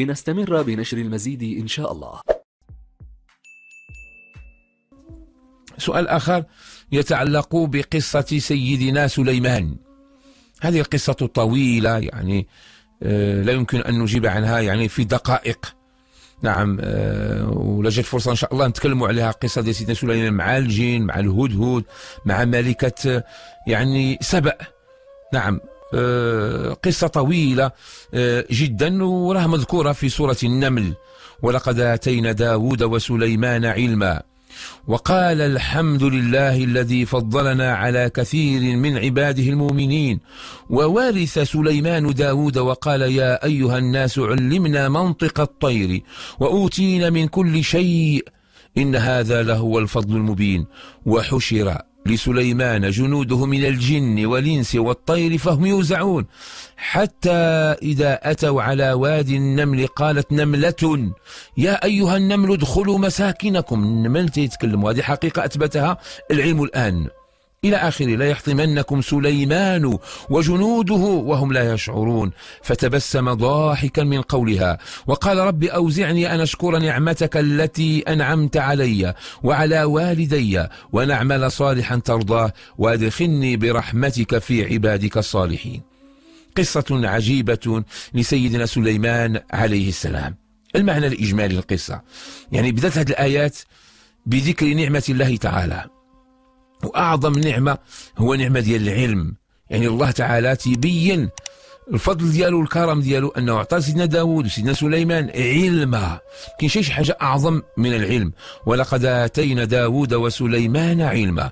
لنستمر بنشر المزيد إن شاء الله سؤال آخر يتعلق بقصة سيدنا سليمان هذه القصة طويلة يعني آه، لا يمكن أن نجيب عنها يعني في دقائق نعم آه، ولجت فرصه ان شاء الله نتكلموا عليها قصه سيدنا سليمان مع الجن مع الهدهد مع ملكه آه، يعني سبأ نعم آه، قصة طويلة آه، جدا وراها مذكورة في سورة النمل ولقد آتينا داود وسليمان علما وقال الحمد لله الذي فضلنا على كثير من عباده المؤمنين وورث سليمان داود وقال يا أيها الناس علمنا منطق الطير وأوتينا من كل شيء إن هذا لهو الفضل المبين وحشر لسليمان جنوده من الجن والإنس والطير فهم يوزعون حتى إذا أتوا على وادي النمل قالت نملة يا أيها النمل ادخلوا مساكنكم النمل تتكلم وهذه حقيقة أثبتها العلم الآن إلى آخره ليحطمنكم سليمان وجنوده وهم لا يشعرون فتبسم ضاحكا من قولها وقال رب أوزعني أن أشكر نعمتك التي أنعمت علي وعلى والدي وأن أعمل صالحا ترضاه وادخلني برحمتك في عبادك الصالحين قصة عجيبة لسيدنا سليمان عليه السلام المعنى الإجمالي للقصة يعني بدأت هذه الآيات بذكر نعمة الله تعالى واعظم نعمه هو نعمه ديال العلم يعني الله تعالى تبين الفضل ديالو والكرم ديالو انه عطى سيدنا داوود وسيدنا سليمان علما كاين شي حاجه اعظم من العلم ولقد اتينا داوود وسليمان علما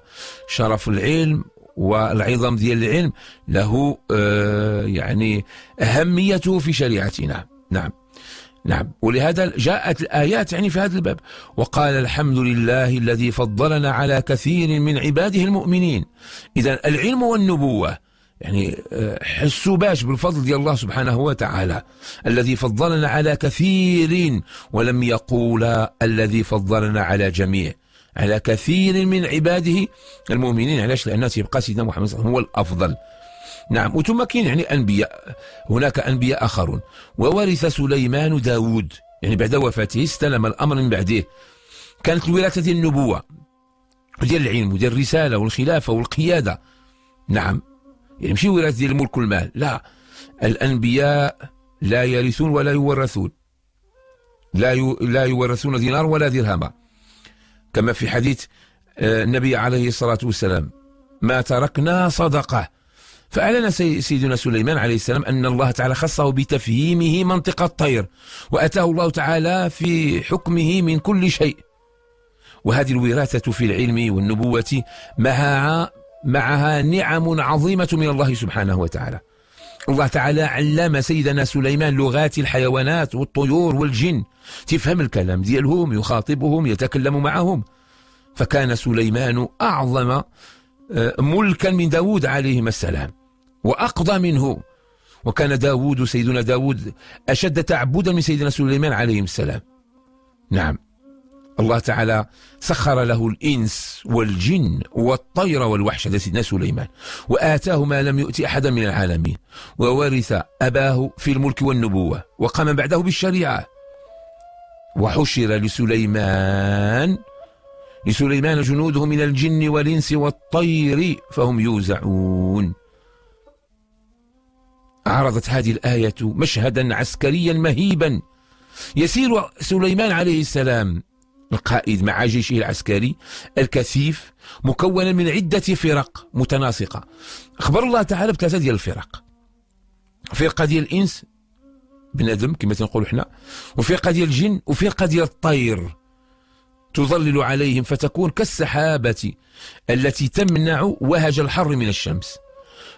شرف العلم والعظم ديال العلم له آه يعني اهميته في شريعتنا نعم نعم ولهذا جاءت الآيات يعني في هذا الباب وقال الحمد لله الذي فضلنا على كثير من عباده المؤمنين إذا العلم والنبوة يعني آه، حسوا باش بالفضل ديال الله سبحانه وتعالى الذي فضلنا على كثير ولم يقول الذي فضلنا على جميع على كثير من عباده المؤمنين علاش لان تيبقى سيدنا محمد صلى الله عليه وسلم هو الافضل نعم وثم كاين يعني أنبياء هناك أنبياء آخرون وورث سليمان داود يعني بعد وفاته استلم الأمر من بعده كانت الوراثة ديال النبوة ديال العلم وديال الرسالة والخلافة والقيادة نعم يعني ماشي وراثة ديال الملك والمال لا الأنبياء لا يرثون ولا يورثون لا لا يورثون دينار ولا درهما كما في حديث آه، النبي عليه الصلاة والسلام ما تركنا صدقة فأعلن سيدنا سليمان عليه السلام أن الله تعالى خصه بتفهيمه منطق الطير وأتاه الله تعالى في حكمه من كل شيء وهذه الوراثة في العلم والنبوة معها معها نعم عظيمة من الله سبحانه وتعالى الله تعالى علم سيدنا سليمان لغات الحيوانات والطيور والجن تفهم الكلام ديالهم يخاطبهم يتكلم معهم فكان سليمان أعظم آه، ملكا من داود عليهما السلام وأقضى منه وكان داود سيدنا داود أشد تعبدا من سيدنا سليمان عليه السلام نعم الله تعالى سخر له الإنس والجن والطير والوحش هذا سيدنا سليمان وآتاه ما لم يؤتي أحدا من العالمين وورث أباه في الملك والنبوة وقام بعده بالشريعة وحشر لسليمان لسليمان جنوده من الجن والإنس والطير فهم يوزعون عرضت هذه الآية مشهدا عسكريا مهيبا يسير سليمان عليه السلام القائد مع جيشه العسكري الكثيف مكونا من عدة فرق متناسقة أخبر الله تعالى بثلاثة ديال الفرق فرقة ديال الإنس بنادم كما تنقولوا حنا وفرقة ديال الجن وفرقة ديال الطير تظلل عليهم فتكون كالسحابة التي تمنع وهج الحر من الشمس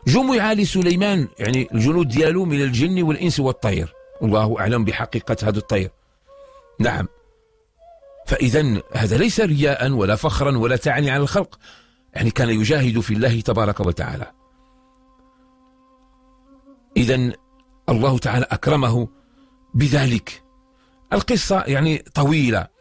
جمع لسليمان يعني الجنود ديالو من الجن والإنس والطير الله أعلم بحقيقة هذا الطير نعم فإذا هذا ليس رياء ولا فخرا ولا تعني على الخلق يعني كان يجاهد في الله تبارك وتعالى إذا الله تعالى أكرمه بذلك القصة يعني طويلة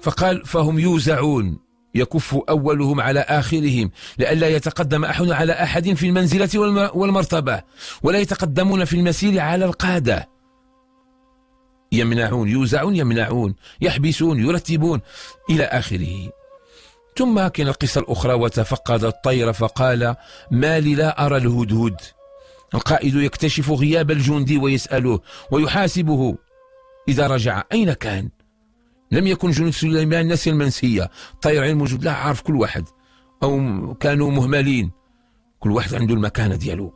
فقال فهم يوزعون يكف أولهم على آخرهم لئلا يتقدم أحد على أحد في المنزلة والمرتبة ولا يتقدمون في المسير على القادة يمنعون يوزعون يمنعون يحبسون يرتبون إلى آخره ثم كان القصة الأخرى وتفقد الطير فقال ما لي لا أرى الهدهد القائد يكتشف غياب الجندي ويسأله ويحاسبه إذا رجع أين كان؟ لم يكن جنود سليمان ناسيا المنسية طير عين موجود له عارف كل واحد أو كانوا مهملين كل واحد عنده المكانة ديالو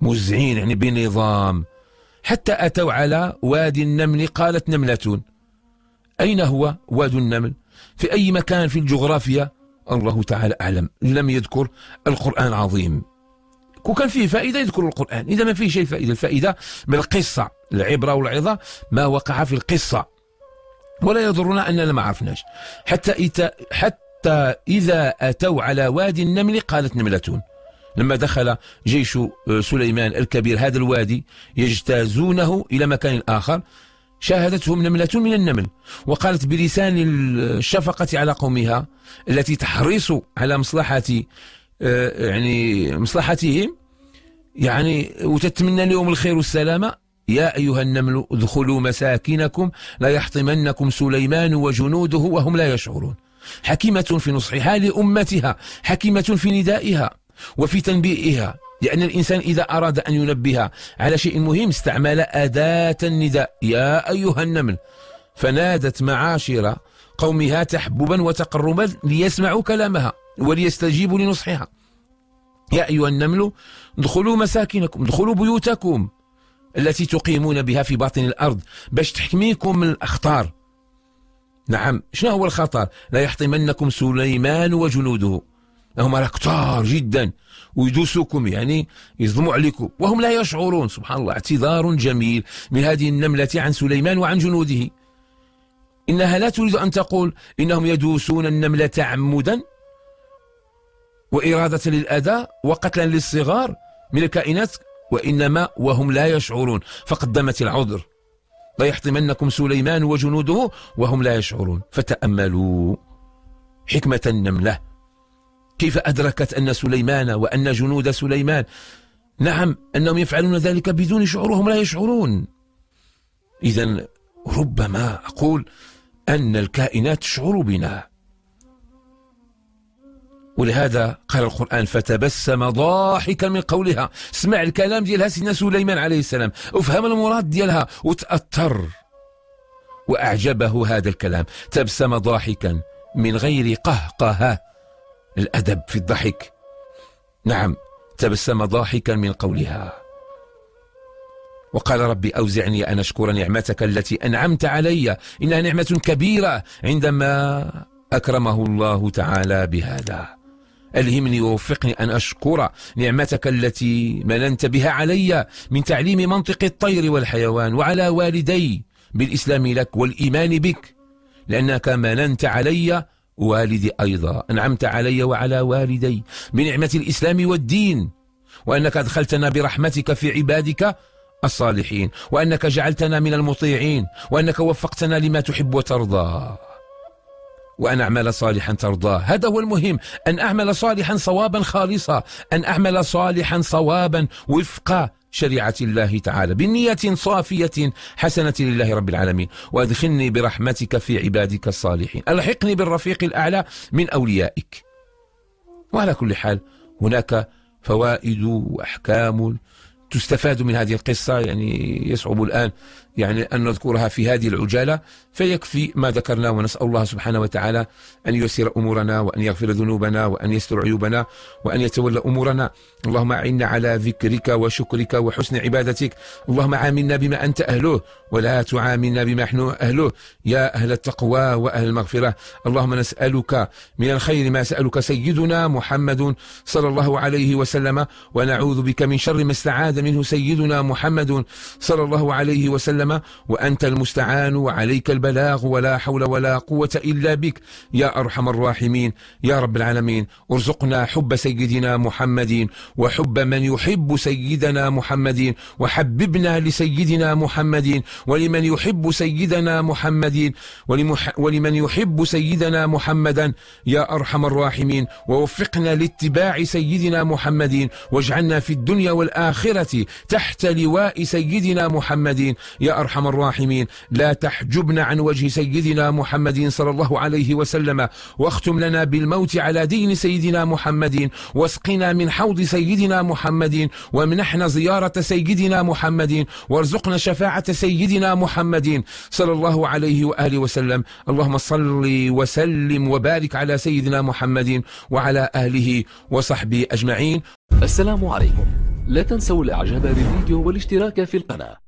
موزعين يعني بنظام حتى أتوا على وادي النمل قالت نملة أين هو واد النمل في أي مكان في الجغرافيا الله تعالى أعلم لم يذكر القرآن العظيم وكان فيه فائدة يذكر القرآن إذا ما فيه شيء فائدة الفائدة من القصة العبرة والعظة ما وقع في القصة ولا يضرنا أننا ما عرفناش حتى حتى إذا أتوا على وادي النمل قالت نملة لما دخل جيش آه، سليمان الكبير هذا الوادي يجتازونه إلى مكان آخر شاهدتهم نملة من النمل وقالت بلسان الشفقة على قومها التي تحرص على مصلحة آه، يعني مصلحتهم يعني وتتمنى لهم الخير والسلامة يا أيها النمل ادخلوا مساكنكم لا يحطمنكم سليمان وجنوده وهم لا يشعرون حكيمة في نصحها لأمتها حكيمة في ندائها وفي تنبيئها لأن يعني الإنسان إذا أراد أن ينبه على شيء مهم استعمل أداة النداء يا أيها النمل فنادت معاشر قومها تحببا وتقربا ليسمعوا كلامها وليستجيبوا لنصحها يا أيها النمل ادخلوا مساكنكم ادخلوا بيوتكم التي تقيمون بها في باطن الأرض باش تحميكم من الأخطار نعم شنو هو الخطر لا يحطمنكم سليمان وجنوده هما راه كتار جدا ويدوسوكم يعني يظلموا عليكم وهم لا يشعرون سبحان الله اعتذار جميل من هذه النملة عن سليمان وعن جنوده إنها لا تريد أن تقول إنهم يدوسون النملة تعمدا وإرادة للأذى وقتلا للصغار من الكائنات وإنما وهم لا يشعرون فقدمت العذر ليحطمنكم سليمان وجنوده وهم لا يشعرون فتأملوا حكمة النملة كيف أدركت أن سليمان وأن جنود سليمان نعم أنهم يفعلون ذلك بدون شعورهم لا يشعرون إذا ربما أقول أن الكائنات تشعر بنا ولهذا قال القرآن فتبسم ضاحكا من قولها سمع الكلام ديالها سيدنا سليمان عليه السلام وفهم المراد ديالها وتأثر وأعجبه هذا الكلام تبسم ضاحكا من غير قهقهة الأدب في الضحك نعم تبسم ضاحكا من قولها وقال ربي أوزعني أن أشكر نعمتك التي أنعمت علي إنها نعمة كبيرة عندما أكرمه الله تعالى بهذا ألهمني ووفقني أن أشكر نعمتك التي مننت بها علي من تعليم منطق الطير والحيوان وعلى والدي بالإسلام لك والإيمان بك لأنك مننت علي والدي أيضا أنعمت علي وعلى والدي بنعمة الإسلام والدين وأنك أدخلتنا برحمتك في عبادك الصالحين وأنك جعلتنا من المطيعين وأنك وفقتنا لما تحب وترضى وأن أعمل صالحا ترضاه هذا هو المهم أن أعمل صالحا صوابا خالصا أن أعمل صالحا صوابا وفق شريعة الله تعالى بنية صافية حسنة لله رب العالمين وادخلني برحمتك في عبادك الصالحين ألحقني بالرفيق الأعلى من أوليائك وعلى كل حال هناك فوائد وأحكام تستفاد من هذه القصة يعني يصعب الآن يعني أن نذكرها في هذه العجالة فيكفي ما ذكرنا ونسأل الله سبحانه وتعالى أن ييسر أمورنا وأن يغفر ذنوبنا وأن يستر عيوبنا وأن يتولى أمورنا اللهم أعنا على ذكرك وشكرك وحسن عبادتك اللهم عاملنا بما أنت أهله ولا تعاملنا بما نحن أهله يا أهل التقوى وأهل المغفرة اللهم نسألك من الخير ما سألك سيدنا محمد صلى الله عليه وسلم ونعوذ بك من شر ما استعاذ منه سيدنا محمد صلى الله عليه وسلم القيامة وأنت المستعان وعليك البلاغ ولا حول ولا قوة إلا بك يا أرحم الراحمين يا رب العالمين ارزقنا حب سيدنا محمد وحب من يحب سيدنا محمد وحببنا لسيدنا محمد ولمن يحب سيدنا محمد ولمن يحب سيدنا محمدا يا أرحم الراحمين ووفقنا لاتباع سيدنا محمد واجعلنا في الدنيا والآخرة تحت لواء سيدنا محمد يا يا أرحم الراحمين لا تحجبنا عن وجه سيدنا محمد صلى الله عليه وسلم واختم لنا بالموت على دين سيدنا محمد واسقنا من حوض سيدنا محمد وامنحنا زيارة سيدنا محمد وارزقنا شفاعة سيدنا محمد صلى الله عليه وآله وسلم اللهم صل وسلم وبارك على سيدنا محمد وعلى آله وصحبه أجمعين السلام عليكم لا تنسوا الإعجاب بالفيديو والاشتراك في القناة